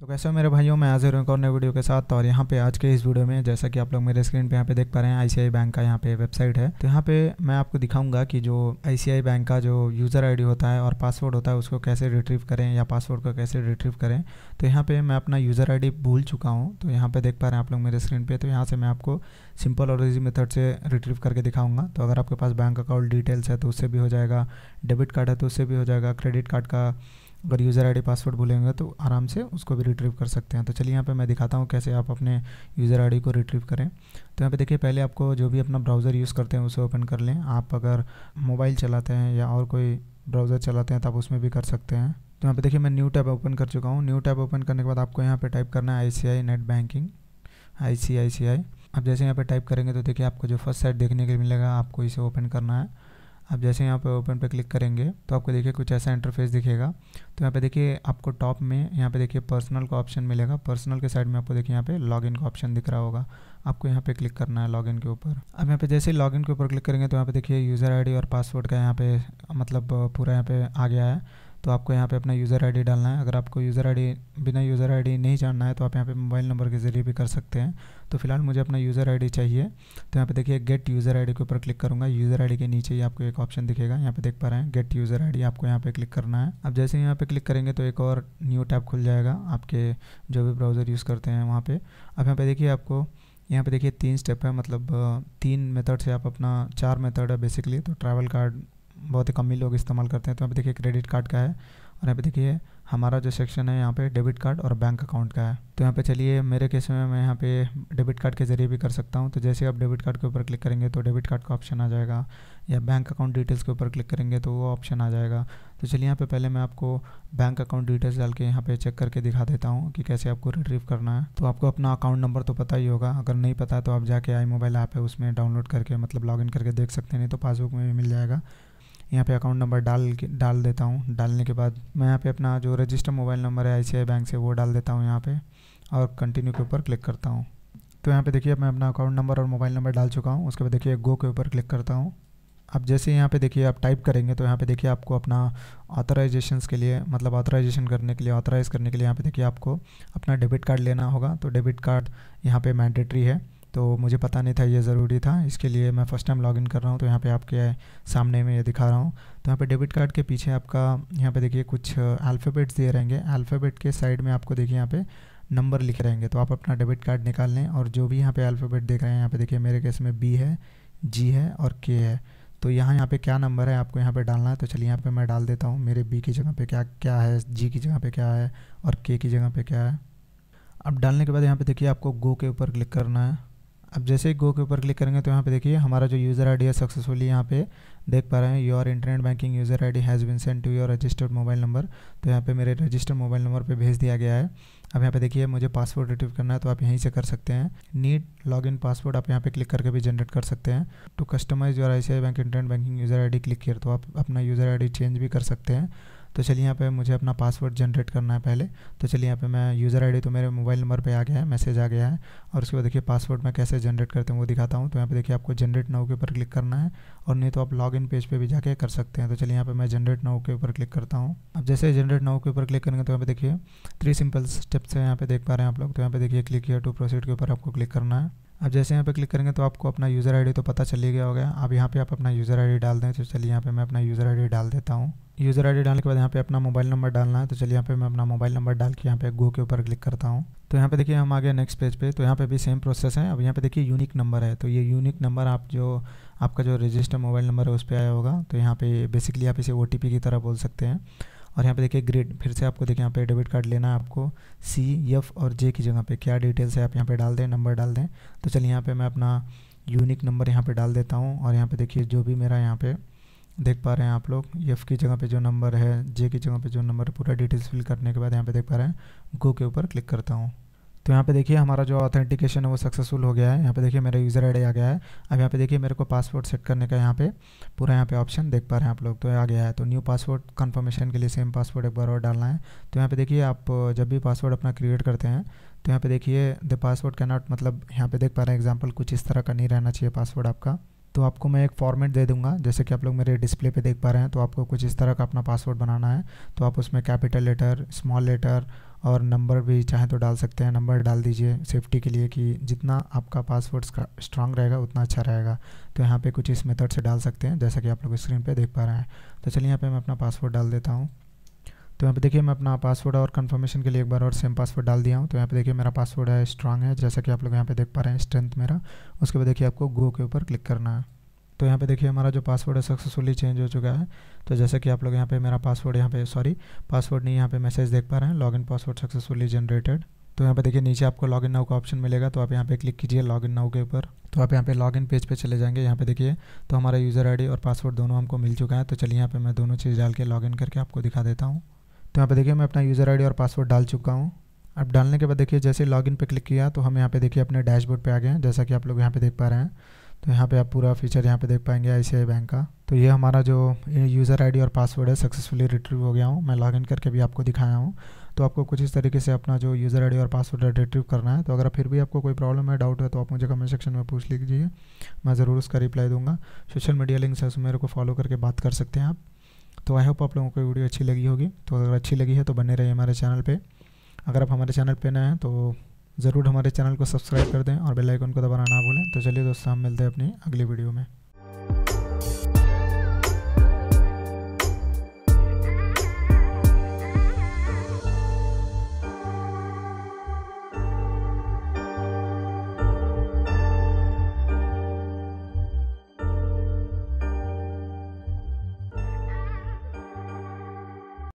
तो कैसे हो मेरे भाइयों मैं हाजिर हूँ एक और नए वीडियो के साथ और यहाँ पे आज के इस वीडियो में जैसा कि आप लोग मेरे स्क्रीन पे यहाँ पे देख पा रहे हैं आईसीआई बैंक का यहाँ पे वेबसाइट है तो यहाँ पे मैं आपको दिखाऊंगा कि जो आईसीआई बैंक का जो यूज़र आईडी होता है और पासवर्ड होता है उसको कैसे रिट्रीव करें या पासवर्ड को कैसे रिट्रीव करें तो यहाँ पर मैं अपना यूज़र आई भूल चुका हूँ तो यहाँ पर देख पा रहे हैं आप लोग मेरे स्क्रीन पर तो यहाँ से मैं आपको सिंपल और इजी मेथड से रिट्रीव करके दिखाऊंगा तो अगर आपके पास बैंक अकाउंट डिटेल्स है तो उससे भी हो जाएगा डेबिट कार्ड है तो उससे भी हो जाएगा क्रेडिट कार्ड का अगर यूज़र आईडी पासवर्ड भूलेंगे तो आराम से उसको भी रिट्रीव कर सकते हैं तो चलिए यहाँ पे मैं दिखाता हूँ कैसे आप अपने यूज़र आईडी को रिट्रीव करें तो यहाँ पे देखिए पहले आपको जो भी अपना ब्राउज़र यूज़ करते हैं उसे ओपन कर लें आप अगर मोबाइल चलाते हैं या और कोई ब्राउज़र चलाते हैं तो आप उसमें भी कर सकते हैं तो यहाँ पे देखिए मैं न्यू टैब ओपन कर चुका हूँ न्यू टैब ओपन करने के बाद आपको यहाँ पे टाइप करना है आई नेट बैंकिंग आई सी आप जैसे यहाँ पे टाइप करेंगे तो देखिए आपको जो फर्स्ट साइड देखने के लिए मिलेगा आपको इसे ओपन करना है आप जैसे यहाँ पे ओपन पर क्लिक करेंगे तो आपको देखिए कुछ ऐसा इंटरफेस दिखेगा तो यहाँ पे देखिए आपको टॉप में यहाँ पे देखिए पर्सनल का ऑप्शन मिलेगा पर्सनल के साइड में आपको देखिए यहाँ पे लॉगिन का ऑप्शन दिख रहा होगा आपको यहाँ पे क्लिक करना है लॉगिन के ऊपर अब यहाँ पे जैसे लॉगिन के ऊपर क्लिक करेंगे तो यहाँ पे देखिए यूज़र आईडी और पासवर्ड का यहाँ पे मतलब पूरा यहाँ पे आ गया है तो आपको यहाँ पे अपना यूज़र आईडी डालना है अगर आपको यूज़र आईडी बिना यूज़र आईडी नहीं जानना है तो आप यहाँ पे मोबाइल नंबर के ज़रिए भी कर सकते हैं तो फिलहाल मुझे अपना यूज़र आईडी चाहिए तो यहाँ पे देखिए गेट यूज़र आईडी के ऊपर क्लिक करूँगा यूज़र आईडी के नीचे ही आपको एक ऑप्शन दिखेगा यहाँ पे देख पा रहे हैं गेट यूज़र आईडी आपको यहाँ पे क्लिक करना है अब जैसे यहाँ पे क्लिक करेंगे तो एक और न्यू टैब खुल जाएगा आपके जो भी ब्राउज़र यूज़ करते हैं वहाँ पर अब यहाँ पर देखिए आपको यहाँ पे देखिए तीन स्टेप है मतलब तीन मेथड से आप अपना चार मेथड है बेसिकली तो ट्रैवल कार्ड बहुत ही कम ही लोग इस्तेमाल करते हैं तो अभी देखिए क्रेडिट कार्ड का है और यहाँ पे देखिए हमारा जो सेक्शन है यहाँ पे डेबिट कार्ड और बैंक अकाउंट का है तो यहाँ पे चलिए मेरे केस में मैं यहाँ पे डेबिट कार्ड के ज़रिए भी कर सकता हूँ तो जैसे आप डेबिट कार्ड के ऊपर क्लिक करेंगे तो डेबिट कार्ड का ऑप्शन आ जाएगा या बैंक अकाउंट डिटेल्स के ऊपर क्लिक करेंगे तो वो ऑप्शन आ जाएगा तो चलिए यहाँ पर पहले मैं आपको बैंक अकाउंट डिटेल्स डाल के यहाँ पे चेक करके दिखा देता हूँ कि कैसे आपको रिट्रीव करना है तो आपको अपना अकाउंट नंबर तो पता ही होगा अगर नहीं पता तो आप जाके आई मोबाइल ऐप है उसमें डाउनलोड करके मतलब लॉग करके देख सकते हैं नहीं तो पासबुक में भी मिल जाएगा यहाँ पे अकाउंट नंबर डाल डाल देता हूँ डालने के बाद मैं यहाँ पे अपना जो रजिस्टर मोबाइल नंबर है आई बैंक से वो डाल देता हूँ यहाँ पे और कंटिन्यू के ऊपर क्लिक करता हूँ तो यहाँ पे देखिए मैं अपना अकाउंट नंबर और मोबाइल नंबर डाल चुका हूँ उसके बाद देखिए गो के ऊपर क्लिक करता हूँ अब जैसे यहाँ पे देखिए आप टाइप करेंगे तो यहाँ पे देखिए आपको अपना ऑथराइजेशन के लिए मतलब ऑथराइजेशन करने के लिए ऑथराइज़ करने के लिए यहाँ पे देखिए आपको अपना डेबिट कार्ड लेना होगा तो डेबिट कार्ड यहाँ पे मैंडेटरी है तो मुझे पता नहीं था ये ज़रूरी था इसके लिए मैं फ़र्स्ट टाइम लॉगिन कर रहा हूँ तो यहाँ पे आपके सामने में ये दिखा रहा हूँ तो यहाँ पे डेबिट कार्ड के पीछे आपका यहाँ पे देखिए कुछ अल्फ़ाबेट्स दिए रहेंगे अल्फ़ाबेट के साइड में आपको देखिए यहाँ पे नंबर लिखे रहेंगे तो आप अपना डेबिट कार्ड निकाल लें और जो भी यहाँ पर अल्फ़ाबेट देख रहे हैं यहाँ पर देखिए मेरे केस में बी है जी है और के है तो यहाँ यहाँ पर क्या नंबर है आपको यहाँ पर डालना है तो चलिए यहाँ पर मैं डाल देता हूँ मेरे बी की जगह पर क्या क्या है जी की जगह पर क्या है और के की जगह पर क्या है अब डालने के बाद यहाँ पे देखिए आपको गो के ऊपर क्लिक करना है अब जैसे ही गो के ऊपर क्लिक करेंगे तो यहाँ पे देखिए हमारा जो यूज़र आईडी है सक्सेसफुली यहाँ पे देख पा रहे हैं your internet banking user ID has been sent to your registered mobile number तो यहाँ पे मेरे रजिस्टर्ड मोबाइल नंबर पे भेज दिया गया है अब यहाँ पे देखिए मुझे पासवर्ड रिट्रीव करना है तो आप यहीं से कर सकते हैं नीड लॉग इन पासवर्ड आप यहाँ पे क्लिक करके भी जनरेट कर सकते हैं to customise your i bank internet banking user ID click किया तो आप अपना यूज़र आई चेंज भी कर सकते हैं तो चलिए यहाँ पे मुझे अपना पासवर्ड जनरेट करना है पहले तो चलिए यहाँ पे मैं यूज़र आईडी तो मेरे मोबाइल नंबर पे आ गया है मैसेज आ गया है और उसके बाद देखिए पासवर्ड मैं कैसे जनरेट करते हैं वो दिखाता हूँ तो यहाँ पे देखिए आपको जनरेट नाउ के ऊपर क्लिक करना है और नहीं तो आप लॉग इन पेज पर भी जाके कर सकते हैं तो चलिए यहाँ पर मैं जनरेट नाउ के ऊपर क्लिक करता हूँ अब जैसे जनरेट नाउ के ऊपर क्लिक करेंगे तो यहाँ पर देखिए थ्री सिंपल स्टेप्स हैं यहाँ पे देख पा रहे हैं आप लोग तो यहाँ पर देखिए क्लिक किया टू प्रोसीड के ऊपर आपको क्लिक करना है अब जैसे यहाँ पे क्लिक करेंगे तो आपको अपना यूज़र आईडी तो पता चल ही गया होगा अब यहाँ पे आप अपना यूज़र आईडी डाल दें तो चलिए यहाँ पे मैं अपना यूज़र आईडी डाल देता हूँ यूज़र आईडी डालने के बाद यहाँ पे अपना मोबाइल नंबर डालना है तो चलिए यहाँ पे मैं अपना मोबाइल नंबर डाल के यहाँ पे गो के ऊपर क्लिक करता हूँ तो यहाँ पे देखिए हम आ गए नेक्स्ट पेज पे तो यहाँ पे भी सेम प्रोसेस है अब यहाँ पे देखिए यूनिक नंबर है तो ये यूनिक नंबर आप जो आपका जो रजिस्टर मोबाइल नंबर है उस पर आया होगा तो यहाँ पे बेसिकली आप इसे ओ की तरह बोल सकते हैं और यहाँ पे देखिए ग्रिड फिर से आपको देखिए यहाँ पे डेबिट कार्ड लेना है आपको सी एफ और जे की जगह पे क्या डिटेल्स है आप यहाँ पे डाल दें नंबर डाल दें तो चलिए यहाँ पे मैं अपना यूनिक नंबर यहाँ पे डाल देता हूँ और यहाँ पे देखिए जो भी मेरा यहाँ पे देख पा रहे हैं आप लोग एफ़ की जगह पर जो नंबर है जे की जगह पर जो नंबर पूरा डिटेल्स फिल करने के बाद यहाँ पर देख पा रहे हैं गो के ऊपर क्लिक करता हूँ तो यहाँ पे देखिए हमारा जो ऑथेंटिकेशन है वो सक्सेसफुल हो गया है यहाँ पे देखिए मेरा यूज़र आई आ गया है अब यहाँ पे देखिए मेरे को पासवर्ड सेट करने का यहाँ पे पूरा यहाँ पे ऑप्शन देख पा रहे हैं आप लोग तो आ गया है तो न्यू पासवर्ड कन्फर्मेशन के लिए सेम पासवर्ड एक बार और डालना है तो यहाँ पे देखिए आप जब भी पासवर्ड अपना क्रिएट करते हैं तो यहाँ पे देखिए द पासवर्ड कैनॉट मतलब यहाँ पे देख पा रहे हैं एग्जाम्पल कुछ इस तरह का नहीं रहना चाहिए पासवर्ड आपका तो आपको मैं एक फॉर्मेट दे दूंगा जैसे कि आप लोग मेरे डिस्प्ले पे देख पा रहे हैं तो आपको कुछ इस तरह का अपना पासवर्ड बनाना है तो आप उसमें कैपिटल लेटर स्मॉल लेटर और नंबर भी चाहें तो डाल सकते हैं नंबर डाल दीजिए सेफ्टी के लिए कि जितना आपका पासवर्ड स्ट्रांग रहेगा उतना अच्छा रहेगा तो यहाँ पर कुछ इस मेथड से डाल सकते हैं जैसा कि आप लोग स्क्रीन पर देख पा रहे हैं तो चलिए यहाँ पर मैं अपना पासवर्ड डाल देता हूँ तो यहाँ पे देखिए मैं अपना पासवर्ड और कन्फर्मेशन के लिए एक बार और सेम पासवर्ड डाल दिया हूँ तो यहाँ पे देखिए मेरा पासवर्ड है स्ट्रांग है जैसा कि आप लोग यहाँ पे देख पा रहे हैं स्ट्रेंथ मेरा उसके बाद देखिए आपको गो के ऊपर क्लिक करना है तो यहाँ पे देखिए हमारा जो पासवर्ड है सक्सेसफुली चेंज हो चुका है तो जैसे कि आप लोग यहाँ पे मेरा पासवर्ड यहाँ पे सॉरी पासवर्ड नहीं यहाँ पे मैसेज देख पा रहे हैं लॉगिन पासवर्ड सक्सेसफुली जनरेटेड तो यहाँ पे देखिए नीचे आपको लॉग इन नाउ का ऑप्शन मिलेगा तो आप यहाँ पे क्लिक कीजिए लॉग इन नाउ के ऊपर तो आप यहाँ पे लॉग इन पेज पे चले जाएंगे यहाँ पे देखिए तो हमारा यूज़र आईडी और पासवर्ड दोनों हमको मिल चुका है तो चलिए यहाँ पे मैं दोनों चीज़ डाल के लॉग इन करके आपको दिखा देता हूँ तो यहाँ पे देखिए मैं अपना यूज़र आईडी और पासवर्ड डाल चुका हूँ अब डालने के बाद देखिए जैसे लॉगिन पे क्लिक किया तो हम यहाँ पे देखिए अपने डैशबोर्ड पे आ गए हैं जैसा कि आप लोग यहाँ पे देख पा रहे हैं तो यहाँ पे आप पूरा फीचर यहाँ पे देख पाएंगे आई बैंक का तो ये हमारा जो यूज़र आईडी और पासवर्ड है सक्सेसफुली रिट्रीव हो गया हूँ मैं लॉगिन करके भी आपको दिखाया हूँ तो आपको कुछ इस तरीके से अपना जो यूज़र आईडी और पासवर्ड रिट्रीव करना है तो अगर फिर भी आपको कोई प्रॉब्लम है डाउट है तो आप मुझे कमेंट सेक्शन में पूछ लीजिए मैं ज़रूर उसका रिप्लाई दूंगा सोशल मीडिया लिंक है मेरे को फॉलो करके बात कर सकते हैं आप तो आई होप आप लोगों को वीडियो अच्छी लगी होगी तो अगर अच्छी लगी है तो बने रहिए हमारे चैनल पर अगर आप हमारे चैनल पर नए हैं तो ज़रूर हमारे चैनल को सब्सक्राइब कर दें और बेल आइकन को दबाना ना भूलें तो चलिए दोस्तों हम मिलते हैं अपनी अगली वीडियो में